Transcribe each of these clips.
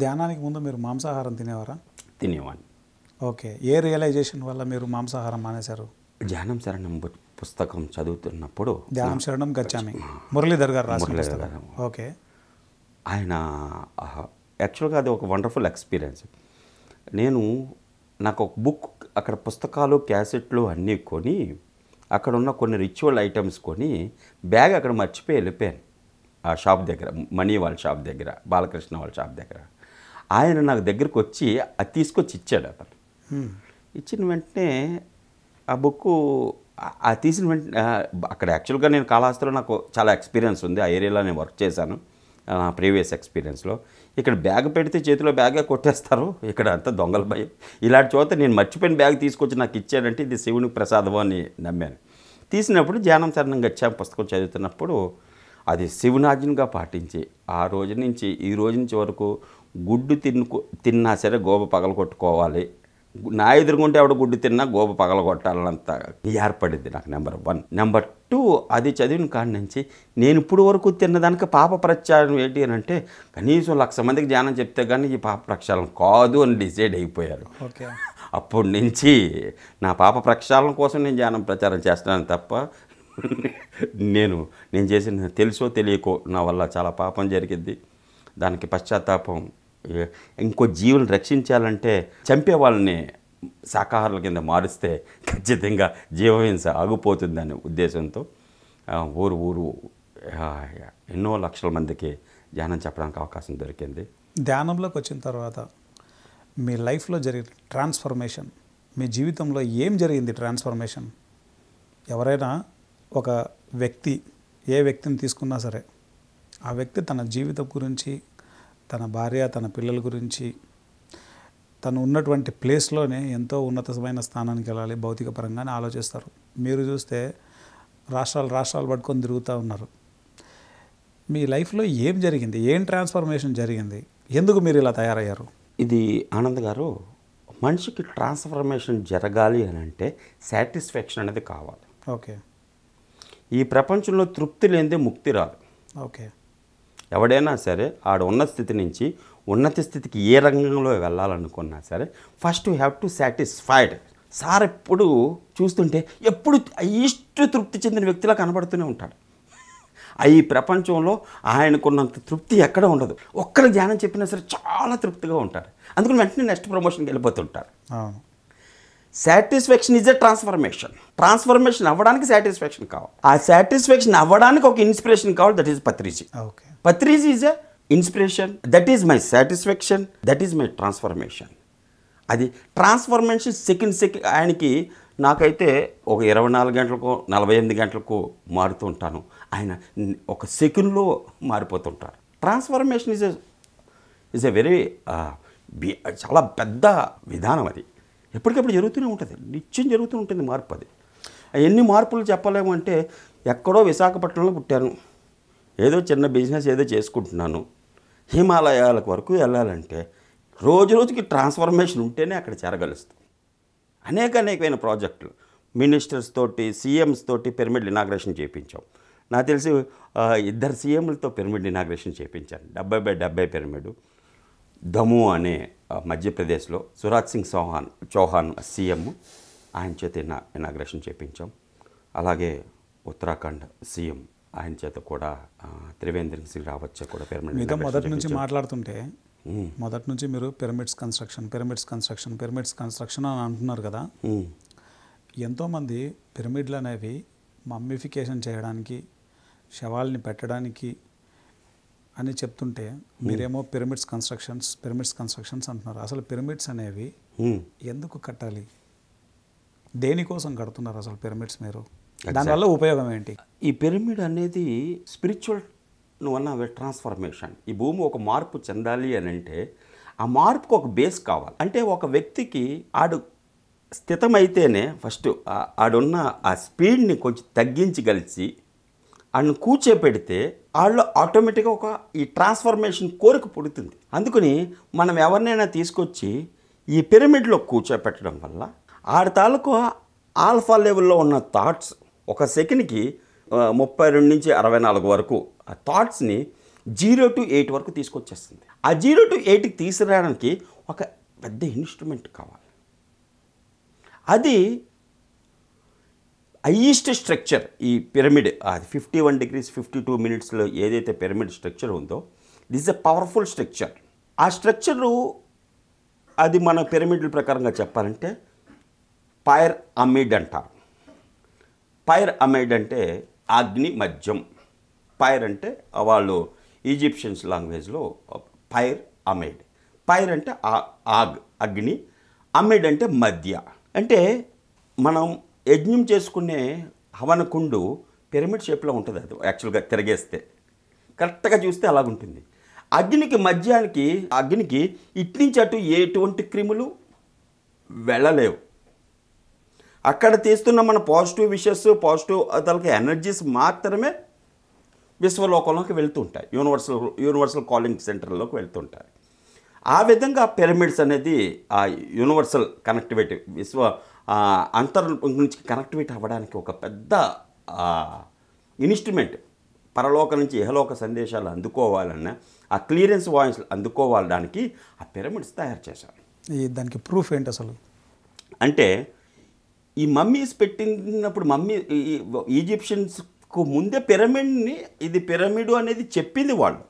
ధ్యానానికి ముందు మీరు మాంసాహారం తినేవారా తినేవాన్ని ఓకే ఏ రియలైజేషన్ వల్ల మీరు మాంసాహారం మానేశారు ధ్యానం శరణం పుస్తకం చదువుతున్నప్పుడు ధ్యానం శరణం గచ్చామి మురళీధర్ గారు రాసిన ఓకే ఆయన యాక్చువల్గా అది ఒక వండర్ఫుల్ ఎక్స్పీరియన్స్ నేను నాకు ఒక బుక్ అక్కడ పుస్తకాలు క్యాసెట్లు అన్నీ కొని అక్కడ ఉన్న కొన్ని రిచువల్ ఐటమ్స్ కొని బ్యాగ్ అక్కడ మర్చిపోయి వెళ్ళిపోయాను ఆ షాప్ దగ్గర మణి వాళ్ళ షాప్ దగ్గర బాలకృష్ణ వాళ్ళ షాప్ దగ్గర ఆయన నాకు దగ్గరకు వచ్చి అది తీసుకొచ్చి ఇచ్చాడు అతను ఇచ్చిన వెంటనే ఆ బుక్ ఆ తీసిన వెంటనే అక్కడ యాక్చువల్గా నేను కాళహస్తిలో నాకు చాలా ఎక్స్పీరియన్స్ ఉంది ఆ ఏరియాలో నేను వర్క్ చేశాను నా ప్రీవియస్ ఎక్స్పీరియన్స్లో ఇక్కడ బ్యాగ్ పెడితే చేతిలో బ్యాగే కొట్టేస్తారు ఇక్కడ అంతా దొంగల భయం ఇలాంటి చోత నేను మర్చిపోయిన బ్యాగ్ తీసుకొచ్చి నాకు ఇచ్చాడంటే ఇది శివుని ప్రసాదం అని నమ్మాను తీసినప్పుడు ధ్యానం చరణంగా గచ్చాం పుస్తకం చదువుతున్నప్పుడు అది శివనాజ్ఞగా పాటించి ఆ రోజు నుంచి ఈ రోజు నుంచి వరకు గుడ్డు తిన్నుకు తిన్నా సరే గోబ కొట్టుకోవాలి నా ఎదురుకుంటే ఆవిడ గుడ్డు తిన్నా గోబ కొట్టాలంత ఏర్పడింది నాకు నెంబర్ వన్ నెంబర్ టూ అది చదివిన కాడి నుంచి నేను ఇప్పుడు వరకు తిన్నదానికి పాప ప్రచారం ఏంటి అని అంటే కనీసం లక్ష మందికి ధ్యానం చెప్తే కానీ ఈ పాప ప్రక్షాళన కాదు అని డిసైడ్ అయిపోయారు అప్పటి నుంచి నా పాప ప్రక్షాళన కోసం నేను ధ్యానం ప్రచారం చేస్తున్నాను తప్ప నేను నేను చేసిన తెలుసో తెలియకో నా వల్ల చాలా పాపం జరిగింది దానికి పశ్చాత్తాపం ఇంకో జీవులు రక్షించాలంటే చంపే వాళ్ళని శాకాహారుల కింద మారిస్తే ఖచ్చితంగా జీవహింస ఆగిపోతుందనే ఉద్దేశంతో ఊరు ఊరు ఎన్నో లక్షల మందికి ధ్యానం చెప్పడానికి అవకాశం దొరికింది ధ్యానంలోకి వచ్చిన తర్వాత మీ లైఫ్లో జరిగిన ట్రాన్స్ఫర్మేషన్ మీ జీవితంలో ఏం జరిగింది ట్రాన్స్ఫర్మేషన్ ఎవరైనా ఒక వ్యక్తి ఏ వ్యక్తిని తీసుకున్నా సరే ఆ వ్యక్తి తన జీవితం గురించి తన భార్య తన పిల్లల గురించి తను ఉన్నటువంటి ప్లేస్లోనే ఎంతో ఉన్నతమైన స్థానానికి వెళ్ళాలి భౌతిక పరంగానే ఆలోచిస్తారు మీరు చూస్తే రాష్ట్రాలు రాష్ట్రాలు పట్టుకొని తిరుగుతూ ఉన్నారు మీ లైఫ్లో ఏం జరిగింది ఏం ట్రాన్స్ఫర్మేషన్ జరిగింది ఎందుకు మీరు ఇలా తయారయ్యారు ఇది ఆనంద్ గారు మనిషికి ట్రాన్స్ఫర్మేషన్ జరగాలి అని అంటే సాటిస్ఫాక్షన్ అనేది కావాలి ఓకే ఈ ప్రపంచంలో తృప్తి లేనిదే ముక్తి రాదు ఓకే ఎవడైనా సరే ఆడ ఉన్న స్థితి నుంచి ఉన్నత స్థితికి ఏ రంగంలో వెళ్ళాలనుకున్నా సరే first you have to satisfied sir ఎప్పుడు చూస్తుంటే ఎప్పుడు ఇష్ట తృప్తి చెందిన వ్యక్తిలా కనబడుతూనే ఉంటాడు ఈ ప్రపంచంలో ఆయనకున్నంత తృప్తి ఎక్కడ ఉండదు ఒక్కరు ధ్యానం చెప్పినా సరే చాలా తృప్తిగా ఉంటారు అందుకని వెంటనే నెక్స్ట్ ప్రమోషన్కి వెళ్ళిపోతుంటారు satisfaction is a transformation transformation అవ్వడానికి సాటిస్ఫాక్షన్ కావాలి ఆ సాటిస్ఫాక్షన్ అవ్వడానికి ఒక ఇన్స్పిరేషన్ కావాలి that is Patriji okay Patriji is a inspiration that is my satisfaction that is my transformation అది ట్రాన్స్ఫర్మేషన్ సెకండ్ సెకండ్ ఆయనకి నాకైతే ఒక ఇరవై నాలుగు గంటలకు నలభై ఎనిమిది గంటలకు మారుతూ ఉంటాను ఆయన ఒక సెకండ్లో మారిపోతుంటారు transformation is a is a very చాలా పెద్ద విధానం అది ఎప్పటికప్పుడు జరుగుతూనే ఉంటుంది నిత్యం జరుగుతూ ఉంటుంది మార్పు అది ఎన్ని మార్పులు చెప్పలేము అంటే ఎక్కడో విశాఖపట్నంలో పుట్టాను ఏదో చిన్న బిజినెస్ ఏదో చేసుకుంటున్నాను హిమాలయాలకు వరకు వెళ్ళాలంటే రోజు రోజుకి ట్రాన్స్ఫర్మేషన్ ఉంటేనే అక్కడ చేరగలుస్తుంది అనేక అనేకమైన ప్రాజెక్టులు మినిస్టర్స్ తోటి సీఎంస్ తోటి పిరమిడ్ ఇనాగ్రేషన్ చేయించాం నాకు తెలిసి ఇద్దరు సీఎంలతో పిరమిడ్ ఇనాగ్రేషన్ చేయించాను డెబ్బై బై డెబ్బై పిరమిడు దము అనే మధ్యప్రదేశ్లో సురాజ్ సింగ్ చౌహాన్ చౌహాన్ సీఎం ఆయన చేత ఇనాగ్రేషన్ చేపించాం అలాగే ఉత్తరాఖండ్ సీఎం ఆయన చేత కూడా త్రివేంద్ర సింగ్ రావచ్చ కూడా పిరమిడ్ మొదటి నుంచి మాట్లాడుతుంటే మొదటి నుంచి మీరు pyramids construction pyramids construction pyramids construction అని అంటున్నారు కదా ఎంతోమంది పిరమిడ్లు అనేవి మమ్మిఫికేషన్ చేయడానికి శవాల్ని పెట్టడానికి అని చెప్తుంటే మీరేమో పిరమిడ్స్ కన్స్ట్రక్షన్స్ పిరమిడ్స్ కన్స్ట్రక్షన్స్ అంటున్నారు అసలు పిరమిడ్స్ అనేవి ఎందుకు కట్టాలి దేనికోసం కడుతున్నారు అసలు పిరమిడ్స్ మీరు దానివల్ల ఉపయోగం ఏంటి ఈ పిరమిడ్ అనేది స్పిరిచువల్ వల్ల ట్రాన్స్ఫర్మేషన్ ఈ భూమి ఒక మార్పు చెందాలి అని అంటే ఆ మార్పుకు ఒక బేస్ కావాలి అంటే ఒక వ్యక్తికి ఆడు స్థితమైతేనే ఫస్ట్ ఆడున్న ఆ స్పీడ్ని కొంచెం తగ్గించగలిచి అని కూర్చోపెడితే వాళ్ళు ఆటోమేటిక్గా ఒక ఈ ట్రాన్స్ఫర్మేషన్ కోరిక పుడుతుంది అందుకని మనం ఎవరినైనా తీసుకొచ్చి ఈ పిరమిడ్లో కూర్చోపెట్టడం వల్ల ఆడి తాలూకు ఆల్ఫా లెవెల్లో ఉన్న థాట్స్ ఒక సెకండ్కి ముప్పై రెండు నుంచి అరవై నాలుగు వరకు ఆ థాట్స్ని జీరో టు ఎయిట్ వరకు తీసుకొచ్చేస్తుంది ఆ జీరో టు ఎయిట్కి తీసుకురావడానికి ఒక పెద్ద ఇన్స్ట్రుమెంట్ కావాలి అది హైయెస్ట్ స్ట్రక్చర్ ఈ పిరమిడ్ అది fifty one degrees fifty two మినిట్స్లో ఏదైతే పిరమిడ్ స్ట్రక్చర్ ఉందో దిస్ ఎ పవర్ఫుల్ స్ట్రక్చర్ ఆ స్ట్రక్చరు అది మన పిరమిడ్ల ప్రకారంగా చెప్పాలంటే పైర్ అమిడ్ అంటారు పైర్ అమిడ్ అంటే అగ్ని మధ్యం పైర్ అంటే వాళ్ళు ఈజిప్షియన్స్ లాంగ్వేజ్లో పైర్ అమిడ్ పైర్ అంటే ఆగ్ అగ్ని అమిడ్ అంటే మధ్య అంటే మనం యజ్ఞం చేసుకునే హవనకుండు పిరమిడ్ షేప్లో ఉంటుంది అది యాక్చువల్గా తిరగేస్తే కరెక్ట్గా చూస్తే అలాగుంటుంది అగ్నికి మధ్యానికి అగ్నికి ఇట్నుంచి అటు ఎటువంటి క్రిములు వెళ్ళలేవు అక్కడ తీస్తున్న మన పాజిటివ్ విషెస్ పాజిటివ్ తలకి ఎనర్జీస్ మాత్రమే విశ్వలోకంలోకి ఉంటాయి యూనివర్సల్ యూనివర్సల్ కాలింగ్ సెంటర్లోకి వెళ్తూ ఉంటాయి ఆ విధంగా పిరమిడ్స్ అనేది ఆ యూనివర్సల్ కనెక్టివిటీ విశ్వ అంతర్ నుంచి కనెక్టివిటీ అవ్వడానికి ఒక పెద్ద ఇన్స్ట్రుమెంట్ పరలోక నుంచి ఇహలోక సందేశాలు అందుకోవాలన్న ఆ క్లియరెన్స్ వాయిస్ అందుకోవాలడానికి ఆ పిరమిడ్స్ తయారు చేశారు దానికి ప్రూఫ్ ఏంటి అసలు అంటే ఈ మమ్మీస్ పెట్టినప్పుడు మమ్మీ ఈజిప్షియన్స్కు ముందే పిరమిడ్ని ఇది పిరమిడ్ అనేది చెప్పింది వాళ్ళు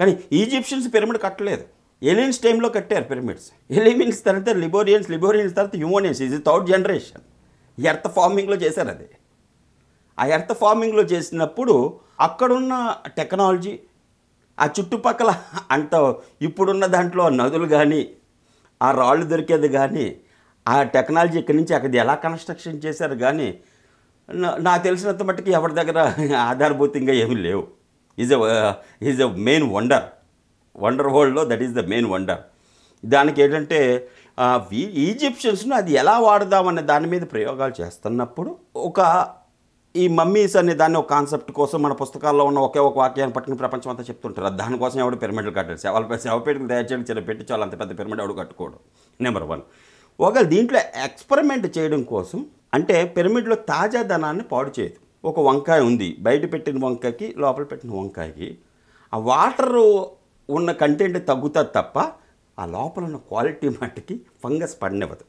కానీ ఈజిప్షియన్స్ పిరమిడ్ కట్టలేదు ఎలియన్స్ టైంలో కట్టారు పిరమిడ్స్ ఎలిమిన్స్ తర్వాత లిబోరియన్స్ లిబోరియన్స్ తర్వాత హ్యూమోనియన్స్ ఇది థర్డ్ జనరేషన్ ఎర్త్ ఫార్మింగ్లో చేశారు అది ఆ ఎర్త్ ఫార్మింగ్లో చేసినప్పుడు అక్కడున్న టెక్నాలజీ ఆ చుట్టుపక్కల అంత ఇప్పుడున్న దాంట్లో నదులు కానీ ఆ రాళ్ళు దొరికేది కానీ ఆ టెక్నాలజీ ఇక్కడి నుంచి అక్కడ ఎలా కన్స్ట్రక్షన్ చేశారు కానీ నాకు తెలిసినంత మట్టుకు ఎవరి దగ్గర ఆధారభూతంగా ఏమీ లేవు is is a main wonder wonder వరల్డ్లో that is the main wonder దానికి ఏంటంటే ఈజిప్షియన్స్ను అది ఎలా వాడదామనే దాని మీద ప్రయోగాలు చేస్తున్నప్పుడు ఒక ఈ మమ్మీస్ అనే దాన్ని ఒక కాన్సెప్ట్ కోసం మన పుస్తకాల్లో ఉన్న ఒకే ఒక వాక్యాన్ని పట్టుకుని ప్రపంచం అంతా చెప్తుంటారు దానికోసం ఎవడు పిరమిడ్లు కట్టాడు శవాల శవపేటకు తయారు చేయడం చిన్న పెట్టించాలి అంత పెద్ద పిరమిడ్ ఎవడు కట్టుకోడు నెంబర్ వన్ ఒకవేళ దీంట్లో ఎక్స్పెరిమెంట్ చేయడం కోసం అంటే పిరమిడ్లో తాజా ధనాన్ని పాడు చేయదు ఒక వంకాయ ఉంది బయట పెట్టిన వంకాయకి లోపల పెట్టిన వంకాయకి ఆ వాటరు ఉన్న కంటెంట్ తగ్గుతుంది తప్ప ఆ లోపల ఉన్న క్వాలిటీ మట్టుకి ఫంగస్ పడినవ్వదు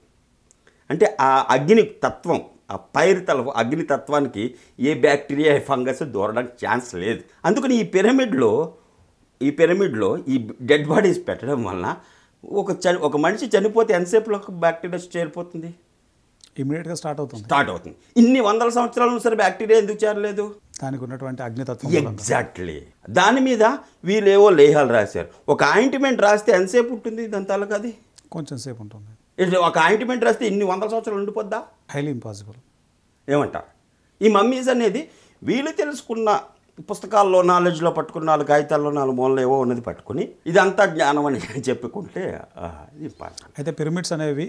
అంటే ఆ అగ్ని తత్వం ఆ పైరు తల అగ్ని తత్వానికి ఏ బ్యాక్టీరియా ఏ ఫంగస్ దూరడానికి ఛాన్స్ లేదు అందుకని ఈ పిరమిడ్లో ఈ పిరమిడ్లో ఈ డెడ్ బాడీస్ పెట్టడం వలన ఒక చని ఒక మనిషి చనిపోతే ఎంతసేపులో బ్యాక్టీరియా చేరిపోతుంది ఇమీడియట్గా స్టార్ట్ అవుతుంది స్టార్ట్ అవుతుంది ఇన్ని వందల సంవత్సరాలు సరే బ్యాక్టీరియా ఎందుకు చేరలేదు దానికి ఉన్నటువంటి అగ్నితత్వం ఎగ్జాక్ట్లీ దాని మీద వీళ్ళేవో లేహాలు రాశారు ఒక ఆయింట్మెంట్ రాస్తే ఎంతసేపు ఉంటుంది దంతాలకు అది కొంచెం సేపు ఉంటుంది ఒక ఆయింట్మెంట్ రాస్తే ఇన్ని వందల సంవత్సరాలు ఉండిపోద్దా హైలీ ఇంపాసిబుల్ ఏమంటారు ఈ మమ్మీస్ అనేది వీళ్ళు తెలుసుకున్న పుస్తకాల్లో నాలెడ్జ్లో పట్టుకున్న నాలుగు కాగితాల్లో నాలుగు మూలలో ఏవో ఉన్నది పట్టుకుని ఇదంతా జ్ఞానం అని చెప్పుకుంటే అయితే పిరమిడ్స్ అనేవి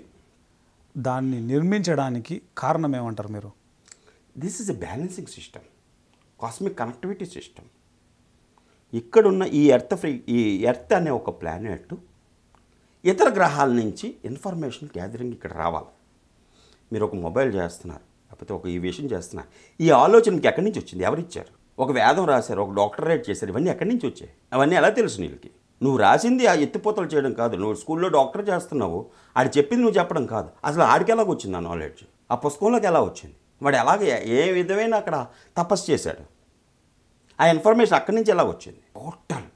దాన్ని నిర్మించడానికి కారణం ఏమంటారు మీరు this is a balancing system cosmic connectivity system ఇక్కడున్న ఈ ఎర్త్ ఫ్రీ ఈ ఎర్త్ అనే ఒక ప్లానెట్ ఇతర గ్రహాల నుంచి ఇన్ఫర్మేషన్ గ్యాదరింగ్ ఇక్కడ రావాలి మీరు ఒక మొబైల్ చేస్తున్నారు లేకపోతే ఒక ఈ విషయం చేస్తున్నారు ఈ ఆలోచన మీకు ఎక్కడి నుంచి వచ్చింది ఎవరిచ్చారు ఒక వేదం రాశారు ఒక డాక్టరేట్ చేశారు ఇవన్నీ ఎక్కడి నుంచి వచ్చాయి అవన్నీ ఎలా తెలుసు నీళ్ళకి నువ్వు రాసింది ఆ ఎత్తిపోతలు చేయడం కాదు నువ్వు స్కూల్లో డాక్టర్ చేస్తున్నావు ఆడు చెప్పింది నువ్వు చెప్పడం కాదు అసలు ఆడికి ఎలాగ వచ్చింది ఆ నాలెడ్జ్ ఆ పుస్తకంలోకి ఎలా వచ్చింది వాడు ఎలాగ ఏ విధమైన అక్కడ తపస్సు చేశాడు ఆ ఇన్ఫర్మేషన్ అక్కడి నుంచి ఎలా వచ్చింది total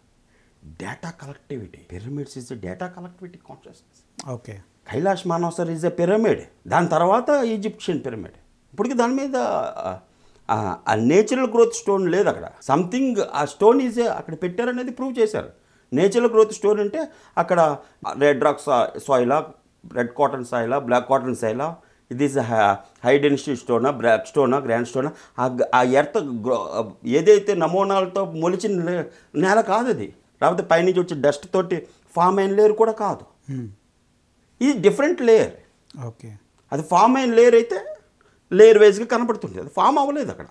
data collectivity pyramids is data collectivity consciousness okay Kailash Manasarovar is a pyramid దాని తర్వాత ఈజిప్షియన్ పిరమిడ్ ఇప్పటికి దాని మీద ఆ నేచురల్ గ్రోత్ స్టోన్ లేదు అక్కడ సంథింగ్ ఆ స్టోన్ ఈజ్ అక్కడ పెట్టారనేది ప్రూవ్ చేశారు నేచురల్ గ్రోత్ స్టోర్ అంటే అక్కడ రెడ్ రాక్ సాయిలా రెడ్ కాటన్ సాయిలా బ్లాక్ కాటన్ సాయిలా ఇది హై డెన్సిటీ స్టోనా బ్లాక్ స్టోనా గ్రాండ్ స్టోనా ఆ ఎర్త్ ఏదైతే నమూనాలతో మొలిచిన నేల కాదు అది లేకపోతే పైనుంచి వచ్చే డస్ట్ తోటి ఫామ్ అయిన లేయర్ కూడా కాదు ఇది డిఫరెంట్ లేయర్ ఓకే అది ఫామ్ అయిన లేయర్ అయితే లేయర్ వైజ్గా కనపడుతుంది అది ఫామ్ అవ్వలేదు అక్కడ